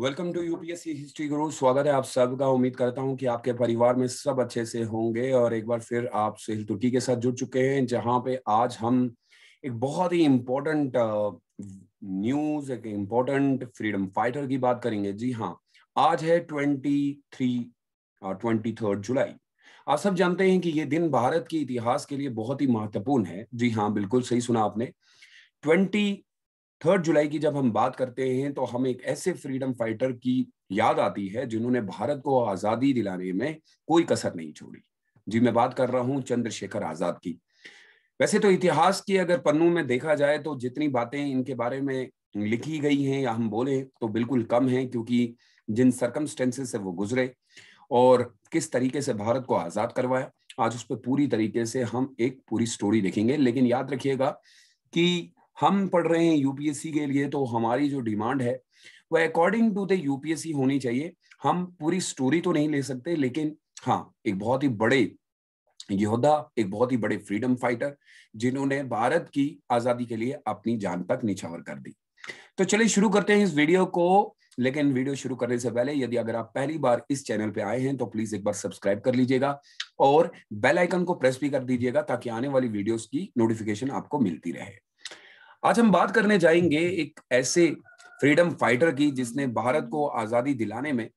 Welcome to UPSC history गुरु स्वागत है आप सबका उम्मीद करता हूं कि आपके परिवार में सब अच्छे से होंगे और एक बार फिर आप सुहेल तुर्की के साथ जुड़ चुके हैं जहां पे आज हम एक बहुत ही इम्पोर्टेंट न्यूज एक इम्पोर्टेंट फ्रीडम फाइटर की बात करेंगे जी हाँ आज है twenty three twenty third July आप सब जानते हैं कि ये दिन भारत के इतिहास के लिए बहुत ही महत्वपूर्ण है जी हाँ बिल्कुल सही सुना आपने ट्वेंटी थर्ड जुलाई की जब हम बात करते हैं तो हम एक ऐसे फ्रीडम फाइटर की याद आती है जिन्होंने भारत को आजादी दिलाने में कोई कसर नहीं छोड़ी जी मैं बात कर रहा हूँ चंद्रशेखर आजाद की वैसे तो इतिहास की अगर पन्नों में देखा जाए तो जितनी बातें इनके बारे में लिखी गई हैं या हम बोले तो बिल्कुल कम है क्योंकि जिन सर्कमस्टेंसेस से वो गुजरे और किस तरीके से भारत को आजाद करवाया आज उस पर पूरी तरीके से हम एक पूरी स्टोरी देखेंगे लेकिन याद रखिएगा कि हम पढ़ रहे हैं यूपीएससी के लिए तो हमारी जो डिमांड है वह अकॉर्डिंग टू द यूपीएससी होनी चाहिए हम पूरी स्टोरी तो नहीं ले सकते लेकिन हाँ एक बहुत ही बड़े योद्धा एक बहुत ही बड़े फ्रीडम फाइटर जिन्होंने भारत की आजादी के लिए अपनी जान तक निछावर कर दी तो चलिए शुरू करते हैं इस वीडियो को लेकिन वीडियो शुरू करने से पहले यदि अगर आप पहली बार इस चैनल पे आए हैं तो प्लीज एक बार सब्सक्राइब कर लीजिएगा और बेल आइकन को प्रेस भी कर दीजिएगा ताकि आने वाली वीडियोस की नोटिफिकेशन आपको मिलती रहे आज हम बात करने जाएंगे एक ऐसे फ्रीडम फाइटर की जिसने भारत को आजादी दिलाने में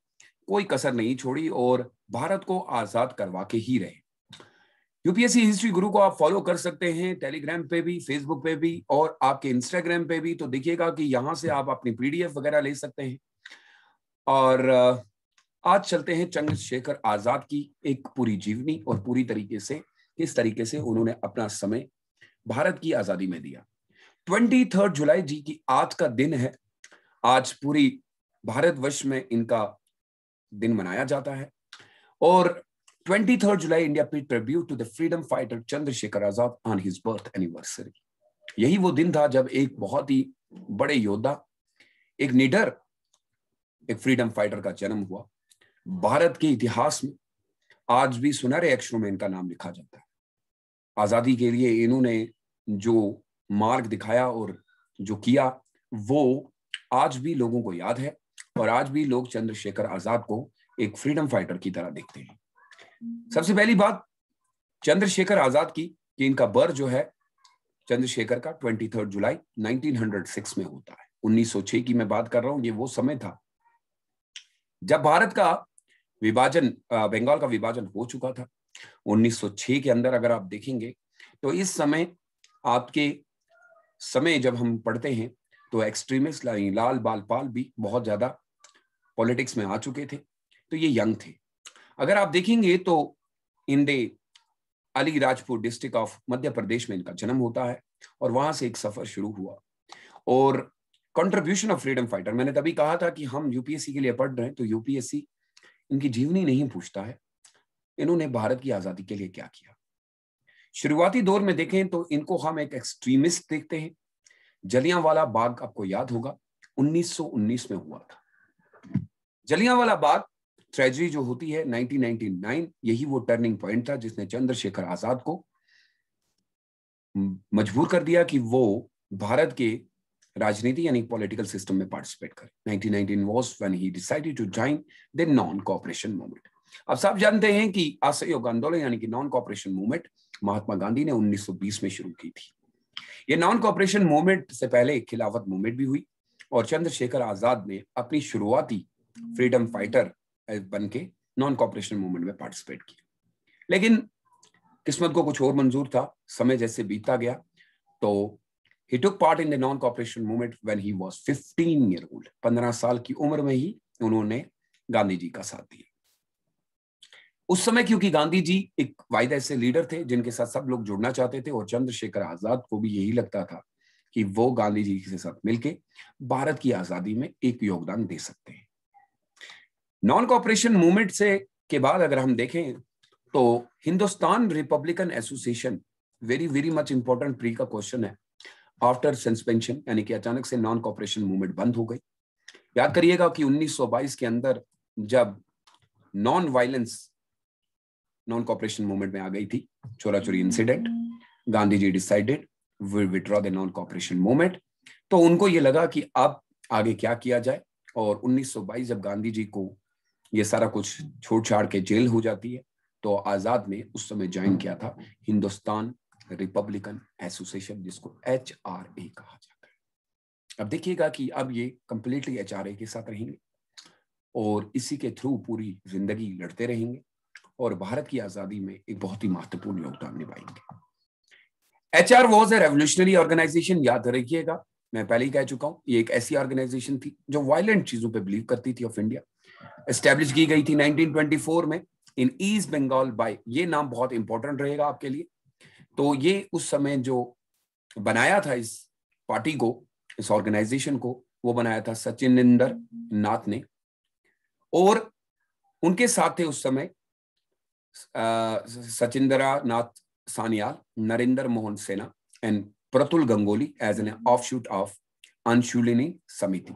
कोई कसर नहीं छोड़ी और भारत को आजाद करवा के ही रहे यूपीएससी हिस्ट्री गुरु को आप फॉलो कर सकते हैं टेलीग्राम पे भी फेसबुक पे भी और आपके इंस्टाग्राम पे भी तो देखिएगा कि यहाँ से आप अपनी पीडीएफ वगैरह ले सकते हैं और आज चलते हैं चंद्रशेखर आजाद की एक पूरी जीवनी और पूरी तरीके से किस तरीके से उन्होंने अपना समय भारत की आजादी में दिया ट्वेंटी थर्ड जुलाई जी की आज का दिन है आज पूरी भारतवर्ष में इनका दिन मनाया जाता है और थर्ड जुलाई इंडिया पे tribute to the freedom fighter Chandrashekhar Azad on his birth anniversary यही वो दिन था जब एक बहुत ही बड़े योद्धा एक निडर एक फ्रीडम फाइटर का जन्म हुआ भारत के इतिहास में आज भी सुनहरे अक्षरों में इनका नाम लिखा जाता है आजादी के लिए इन्होंने जो मार्ग दिखाया और जो किया वो आज भी लोगों को याद है और आज भी लोग चंद्रशेखर आजाद को एक फ्रीडम फाइटर की तरह देखते हैं सबसे पहली बात चंद्रशेखर आजाद की कि इनका बर्थ जो है चंद्रशेखर का ट्वेंटी थर्ड जुलाई 1906 में होता है 1906 की मैं बात कर रहा हूं ये वो समय था जब भारत का विभाजन बंगाल का विभाजन हो चुका था 1906 के अंदर अगर आप देखेंगे तो इस समय आपके समय जब हम पढ़ते हैं तो एक्सट्रीमिस्ट लाल बालपाल भी बहुत ज्यादा पॉलिटिक्स में आ चुके थे तो ये यंग थे अगर आप देखेंगे तो इंडे अलीराजपुर डिस्ट्रिक्ट ऑफ मध्य प्रदेश में इनका जन्म होता है और वहां से एक सफर शुरू हुआ और कंट्रीब्यूशन ऑफ फ्रीडम फाइटर मैंने तभी कहा था कि हम यूपीएससी के लिए पढ़ रहे हैं तो यूपीएससी इनकी जीवनी नहीं पूछता है इन्होंने भारत की आजादी के लिए क्या किया शुरुआती दौर में देखें तो इनको हम एक एक्सट्रीमिस्ट देखते हैं जलियांवाला बाग आपको याद होगा 1919 में हुआ था जलियांवाला बाग ट्रेजरी जो होती है 1999 यही वो टर्निंग पॉइंट था जिसने चंद्रशेखर आजाद को मजबूर कर दिया कि वो भारत के राजनीति यानी पॉलिटिकल सिस्टम में पार्टिसिपेट करें 1919 was when he decided to join the non cooperation movement अब सब जानते हैं कि असहयोग आंदोलन यानी कि non cooperation movement Mahatma Gandhi ने 1920 में शुरू की थी ये नॉन कॉपरेशन मूवमेंट से पहले खिलाफत मूवमेंट भी हुई और चंद्रशेखर आजाद ने अपनी शुरुआती फ्रीडम फाइटर बन के नॉन कॉपरेशन मूवमेंट में पार्टिसिपेट किया लेकिन किस्मत को कुछ और मंजूर था समय जैसे बीतता गया तो ही took part in the non cooperation movement when he was 15 year old 15 साल की उम्र में ही उन्होंने गांधी जी का साथ दिया उस समय क्योंकि गांधी जी एक वायदा ऐसे लीडर थे जिनके साथ सब लोग जुड़ना चाहते थे और चंद्रशेखर आजाद को भी यही लगता था कि वो गांधी जी के साथ मिलकर भारत की आजादी में एक योगदान दे सकते हैं नॉन कॉपरेशन मूवमेंट से के बाद अगर हम देखें तो Hindustan Republican Association very very much important प्री का क्वेश्चन है आफ्टर सस्पेंशन यानी कि अचानक से नॉन कॉपरेशन मूवमेंट बंद हो गई याद करिएगा कि 1922 के अंदर जब non violence non cooperation movement में आ गई थी Chaura Chauri incident Gandhi ji decided withdraw the non cooperation movement तो उनको ये लगा कि अब आगे क्या किया जाए और 1922 जब गांधी जी को ये सारा कुछ छोड़ छाड़ के जेल हो जाती है तो आजाद ने उस समय ज्वाइन किया था हिंदुस्तान रिपब्लिकन एसोसिएशन जिसको एच आर ए कहा जाता है अब देखिएगा कि अब ये कंप्लीटली एच आर ए के साथ रहेंगे और इसी के थ्रू पूरी जिंदगी लड़ते रहेंगे और भारत की आजादी में एक बहुत ही महत्वपूर्ण योगदान निभाएंगे H R was a revolutionary organisation याद रखिएगा मैं पहले ही कह चुका हूं ये एक ऐसी ऑर्गेनाइजेशन थी जो वायलेंट चीजों पे बिलीव करती थी ऑफ इंडिया एस्टेब्लिश की गई थी 1924 में इन ईस्ट बंगाल बाय ये नाम बहुत इंपॉर्टेंट रहेगा आपके लिए तो ये उस समय जो बनाया था इस पार्टी को इस ऑर्गेनाइजेशन को वो बनाया था सचिन नाथ ने और उनके साथ थे उस समय Uh, Sachindra Nath Sanyal, Narinder Mohan Sena, and Pratul Gangoli as an offshoot of अंशुलिनी समिति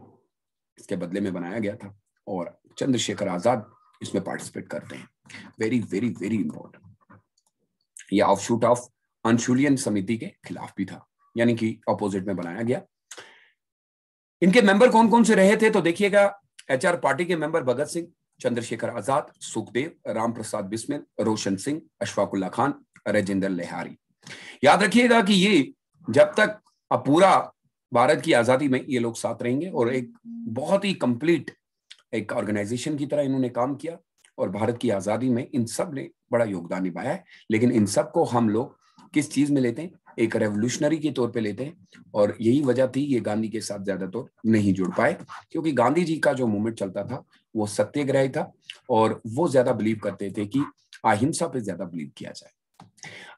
इसके बदले में बनाया गया था और चंद्रशेखर आजाद इसमें पार्टिसिपेट करते हैं वेरी वेरी वेरी इंपॉर्टेंट ये ऑफशूट ऑफ अंशुलियन समिति के खिलाफ भी था यानी कि ऑपोजिट में बनाया गया इनके मेंबर कौन कौन से रहे थे तो देखिएगा एचआर पार्टी के मेंबर भगत सिंह चंद्रशेखर आजाद सुखदेव राम प्रसाद बिस्मिल रोशन सिंह अशफाकुल्ला खान राजेंद्र लेहारी याद रखिएगा कि ये जब तक पूरा भारत की आजादी में ये लोग साथ रहेंगे और एक बहुत ही कंप्लीट एक ऑर्गेनाइजेशन की तरह इन्होंने काम किया और भारत की आजादी में इन सब ने बड़ा योगदान निभाया है लेकिन इन सब को हम लोग किस चीज में लेते हैं एक रेवोल्यूशनरी के तौर पे लेते हैं और यही वजह थी ये गांधी के साथ ज्यादा तो नहीं जुड़ पाए क्योंकि गांधी जी का जो मूवमेंट चलता था वो सत्याग्रह था और वो ज्यादा बिलीव करते थे कि अहिंसा पे ज्यादा बिलीव किया जाए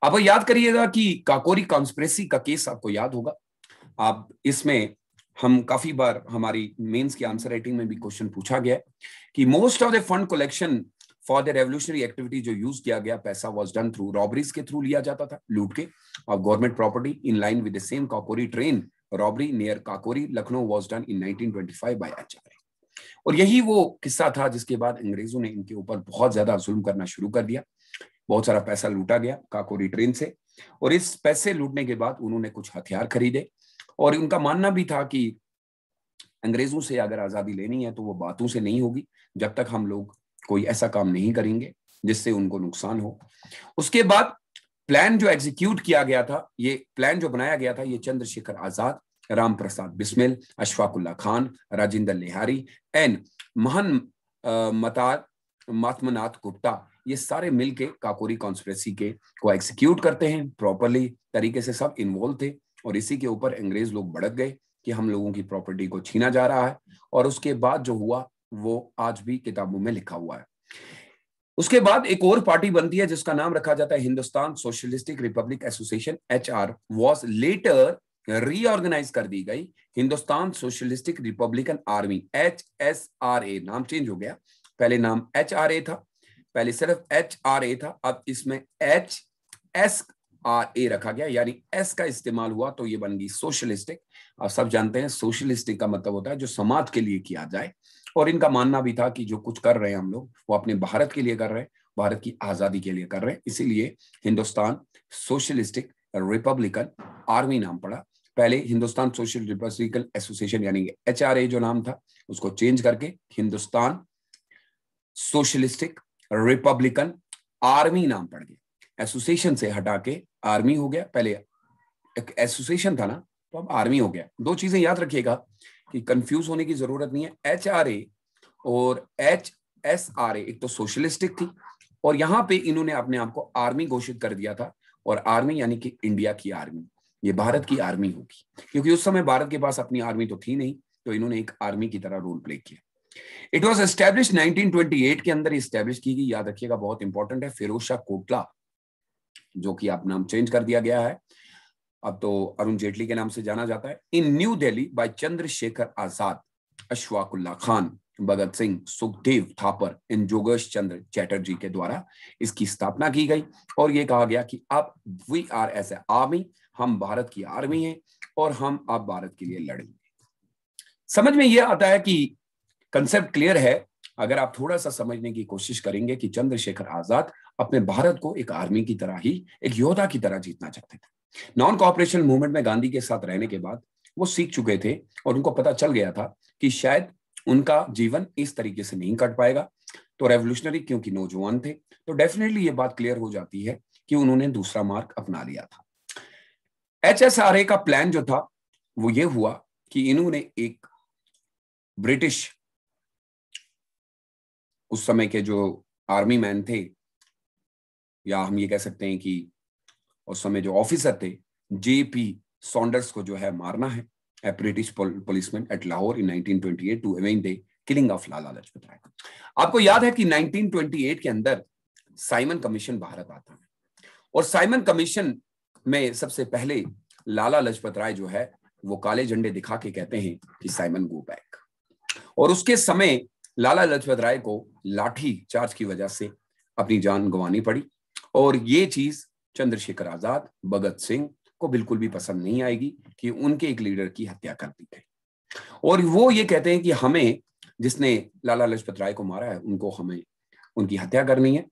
अब याद करिएगा कि काकोरी कॉन्स्परेसी का केस आपको याद होगा आप इसमें हम काफी बार हमारी मेंस की आंसर राइटिंग में भी क्वेश्चन पूछा गया कि most of the fund collection for the revolutionary activity जो यूज किया गया पैसा वॉज डन थ्रू रॉबरीज के थ्रू लिया जाता था लूट के और government property in line with the same Kakori train robbery near Kakori Lucknow was done in 1925 by Acharya और यही वो किस्सा था जिसके बाद अंग्रेजों ने इनके ऊपर बहुत ज्यादा जुल्म करना शुरू कर दिया बहुत सारा पैसा लूटा गया काकोरी ट्रेन से और इस पैसे लूटने के बाद उन्होंने कुछ हथियार खरीदे और उनका मानना भी था कि अंग्रेजों से अगर आजादी लेनी है तो वो बातों से नहीं होगी जब तक हम लोग कोई ऐसा काम नहीं करेंगे जिससे उनको नुकसान हो उसके बाद प्लान जो एग्जीक्यूट किया गया था ये प्लान जो बनाया गया था ये चंद्रशेखर आजाद राम प्रसाद बिस्मिल अशफाकुल्ला खान राजेंद्र लिहारी एंड महान मतार मातमनाथ गुप्ता ये सारे मिलके काकोरी कॉन्स्परेसी के को एग्जीक्यूट करते हैं प्रॉपरली तरीके से सब इन्वॉल्व थे और इसी के ऊपर अंग्रेज लोग भड़क गए कि हम लोगों की प्रॉपर्टी को छीना जा रहा है और उसके बाद जो हुआ वो आज भी किताबों में लिखा हुआ है उसके बाद एक और पार्टी बनती है जिसका नाम रखा जाता है Hindustan Socialistic Republic Association H R was later reorganise कर दी गई Hindustan Socialistic Republican Army H S R A नाम चेंज हो गया पहले नाम एच आर ए था पहले सिर्फ एच आर ए था अब इसमें एच एस आर ए रखा गया यानी एस का इस्तेमाल हुआ तो ये बन गई सोशलिस्टिक आप सब जानते हैं सोशलिस्टिक का मतलब होता है जो समाज के लिए किया जाए और इनका मानना भी था कि जो कुछ कर रहे हैं हम लोग वो अपने भारत के लिए कर रहे हैं भारत की आजादी के लिए कर रहे हैं इसीलिए हिंदुस्तान सोशलिस्टिक रिपब्लिकन आर्मी नाम पड़ा पहले हिंदुस्तान सोशल रिपब्लिकल एसोसिएशन यानी एच जो नाम था उसको चेंज करके हिंदुस्तान सोशलिस्टिक रिपब्लिकन आर्मी नाम पड़ गया एसोसिएशन से हटा के आर्मी हो गया पहले एक एसोसिएशन था ना तो अब आर्मी हो गया दो चीजें याद रखिएगा कि कंफ्यूज होने की जरूरत नहीं है एच और एच एस आर ए एक तो सोशलिस्टिक थी और यहाँ पे इन्होंने अपने आप को आर्मी घोषित कर दिया था और आर्मी यानी कि इंडिया की आर्मी ये भारत की आर्मी होगी क्योंकि उस समय भारत के पास अपनी आर्मी तो थी नहीं तो इन्होंने एक आर्मी की तरह रोल प्ले किया इट वॉज एस्टेब्लिश 1928 के अंदर एस्टेब्लिश की गई याद रखिएगा बहुत इंपॉर्टेंट है फिरोज शाह कोटला जो कि आप नाम चेंज कर दिया गया है अब तो अरुण जेटली के नाम से जाना जाता है in New Delhi by Chandrashekhar Azad Ashfaqulla Khan Bhagat Singh Sukhdev Thapar in जोगेश चंद्र चैटर्जी के द्वारा इसकी स्थापना की गई और ये कहा गया कि अब V R S A army हम भारत की आर्मी हैं और हम अब भारत के लिए लड़ेंगे समझ में यह आता है कि कंसेप्ट क्लियर है अगर आप थोड़ा सा समझने की कोशिश करेंगे कि चंद्रशेखर आजाद अपने भारत को एक आर्मी की तरह ही एक योद्धा की तरह जीतना चाहते थे नॉन कॉपरेशन मूवमेंट में गांधी के साथ रहने के बाद वो सीख चुके थे और उनको पता चल गया था कि शायद उनका जीवन इस तरीके से नहीं कट पाएगा तो रेवोल्यूशनरी क्योंकि नौजवान थे तो डेफिनेटली ये बात क्लियर हो जाती है कि उन्होंने दूसरा मार्ग अपना लिया था एच का प्लान जो था वो ये हुआ कि इन्होंने एक ब्रिटिश उस समय के जो आर्मी मैन थे या हम ये कह सकते हैं कि उस समय जो ऑफिसर थे जे पी सॉन्डर्स को जो है मारना है a British policeman at Lahore in 1928 to avenge the killing of Lala Lajpat Rai आपको याद है कि 1928 के अंदर साइमन कमीशन भारत आता है और साइमन कमीशन में सबसे पहले लाला लाजपत राय जो है वो काले झंडे दिखा के कहते हैं कि साइमन गो बैक और उसके समय लाला लाजपत राय को लाठी चार्ज की वजह से अपनी जान गंवानी पड़ी और ये चीज चंद्रशेखर आजाद भगत सिंह को बिल्कुल भी पसंद नहीं आएगी कि उनके एक लीडर की हत्या कर दी गई और वो ये कहते हैं कि हमें जिसने लाला लजपत राय को मारा है उनको हमें उनकी हत्या करनी है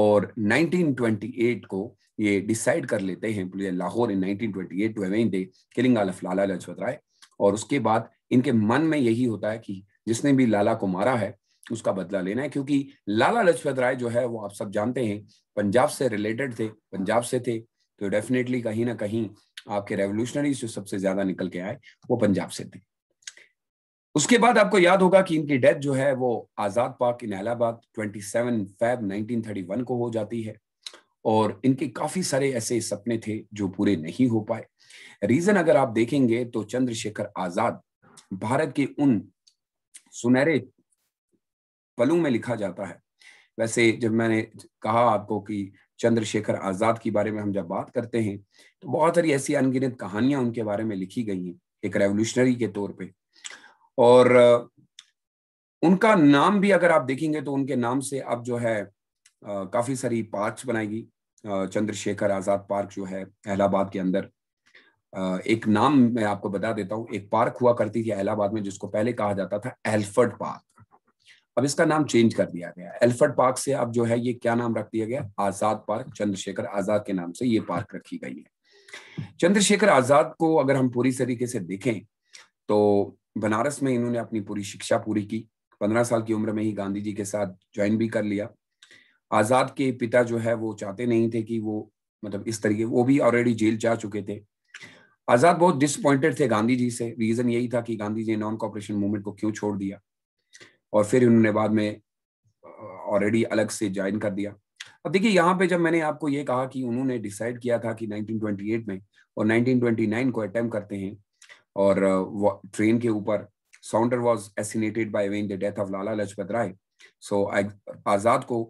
और 1928 को ये डिसाइड कर लेते हैं police Lahore in 1928 to avenge killing of Lala Lajpat Rai और उसके बाद इनके मन में यही होता है कि जिसने भी लाला को मारा है उसका बदला लेना है क्योंकि लाला लजपत राय जो है वो आप सब जानते हैं पंजाब से रिलेटेड थे पंजाब से थे तो डेफिनेटली कहीं ना कहीं आपके रेवोल्यूशनरी जो सबसे ज्यादा निकल के आए वो पंजाब से थे उसके बाद आपको याद होगा कि इनकी डेथ जो है वो Azad Park in Allahabad twenty seven Feb 1931 को हो जाती है और इनके काफी सारे ऐसे सपने थे जो पूरे नहीं हो पाए रीजन अगर आप देखेंगे तो चंद्रशेखर आजाद भारत के उन सुनहरे पलों में लिखा जाता है वैसे जब मैंने कहा आपको कि चंद्रशेखर आजाद के बारे में हम जब बात करते हैं तो बहुत सारी ऐसी अनगिनत कहानियां उनके बारे में लिखी गई हैं एक रेवोल्यूशनरी के तौर पे और उनका नाम भी अगर आप देखेंगे तो उनके नाम से अब जो है काफी सारी पार्क बनाएगी चंद्रशेखर आजाद पार्क जो है अहलाबाद के अंदर एक नाम मैं आपको बता देता हूँ एक पार्क हुआ करती थी अहलाबाद में जिसको पहले कहा जाता था एल्फर्ड पार्क अब इसका नाम चेंज कर दिया गया एल्फर्ड पार्क से अब जो है ये क्या नाम रख दिया गया आजाद पार्क चंद्रशेखर आजाद के नाम से ये पार्क रखी गई है चंद्रशेखर आजाद को अगर हम पूरी तरीके से देखें तो बनारस में इन्होंने अपनी पूरी शिक्षा पूरी की पंद्रह साल की उम्र में ही गांधी जी के साथ ज्वाइन भी कर लिया आजाद के पिता जो है वो चाहते नहीं थे कि वो मतलब इस तरीके वो भी ऑलरेडी जेल जा चुके थे आजाद बहुत डिसअपॉइंटेड थे गांधी जी से रीजन यही था कि Gandhi ji non cooperation movement को क्यों छोड़ दिया और फिर उन्होंने बाद में ऑलरेडी अलग से ज्वाइन कर दिया अब देखिए यहाँ पे जब मैंने आपको ये कहा कि उन्होंने डिसाइड किया था कि 1928 में और 1929 को अटैम्प करते हैं और ट्रेन के ऊपर Saunder was assassinated by avenging the death of Lala Lajpat Rai so Azad को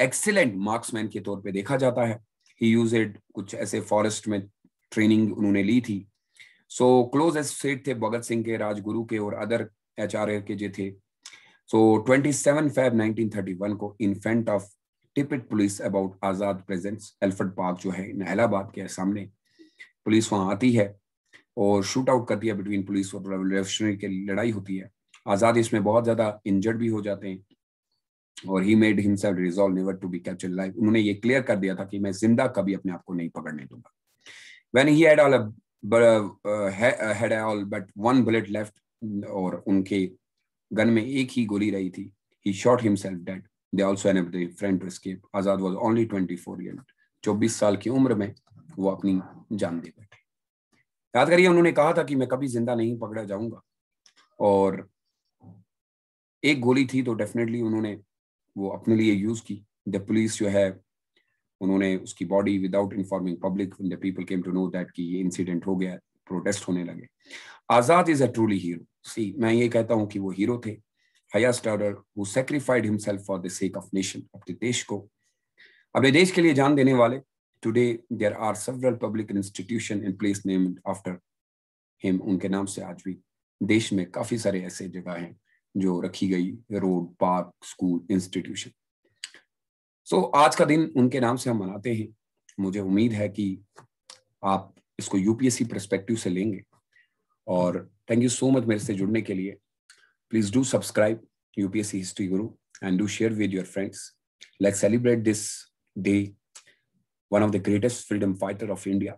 एक्सीलेंट uh, मार्क्समैन के तौर पे देखा जाता है ही यूज कुछ ऐसे फॉरेस्ट में ट्रेनिंग उन्होंने ली थी सो क्लोज एसोसिएट थे भगत सिंह के राजगुरु के और अदर एच के जो थे सो So 27 Feb 1931 को in front tipped police about Azad presence Alfred Park जो है इलाहाबाद के सामने पुलिस वहां आती है और शूट आउट करती है बिटवीन पुलिस और रेवोल्यूशनरी की लड़ाई होती है आजाद इसमें बहुत ज्यादा इंजर्ड भी हो जाते हैं और he made himself resolve never to be capture life उन्होंने ये क्लियर कर दिया था कि मैं जिंदा कभी अपने आप को नहीं पकड़ने दूंगा when he had all had all but one bullet left और उनके गन में एक ही गोली रही थी he shot himself dead they also enabled the friend to escape Azad was only 24 year 24 साल की उम्र में वो अपनी जान दे बैठे याद करिए उन्होंने कहा था कि मैं कभी जिंदा नहीं पकड़ा जाऊंगा और एक गोली थी तो डेफिनेटली उन्होंने वो अपने लिए यूज की द पुलिस जो है उन्होंने उसकी body without informing public the people came to know that कि ये इंसिडेंट हो गया प्रोटेस्ट होने लगे Azad is a truly hero see मैं ये कहता हूं कि वो हीरो थे highest order who sacrificed himself for the sake of nation अपने देश को अपने देश के लिए जान देने वाले today there are several public institution in place name after him उनके नाम से आज भी देश में काफी सारे ऐसे जगह हैं जो रखी गई road park school institution so so, आज का दिन उनके नाम से हम मनाते हैं मुझे उम्मीद है कि आप इसको यूपीएससी परस्पेक्टिव से लेंगे और थैंक यू सो मच मेरे से जुड़ने के लिए please do subscribe UPSC history Guru and do share with your friends like celebrate this day one of the greatest freedom fighter of India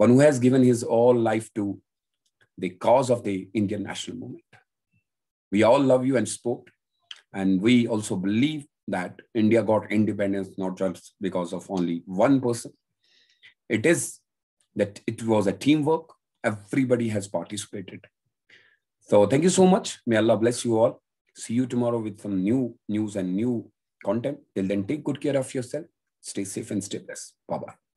one has given his all life to the cause of the Indian national movement we all love you and support and we also believe that India got independence not just because of only one person it is that it was a teamwork. Everybody has participated. So thank you so much. May Allah bless you all. See you tomorrow with some new news and new content. Till then, take good care of yourself. Stay safe and stay blessed. Bye-bye.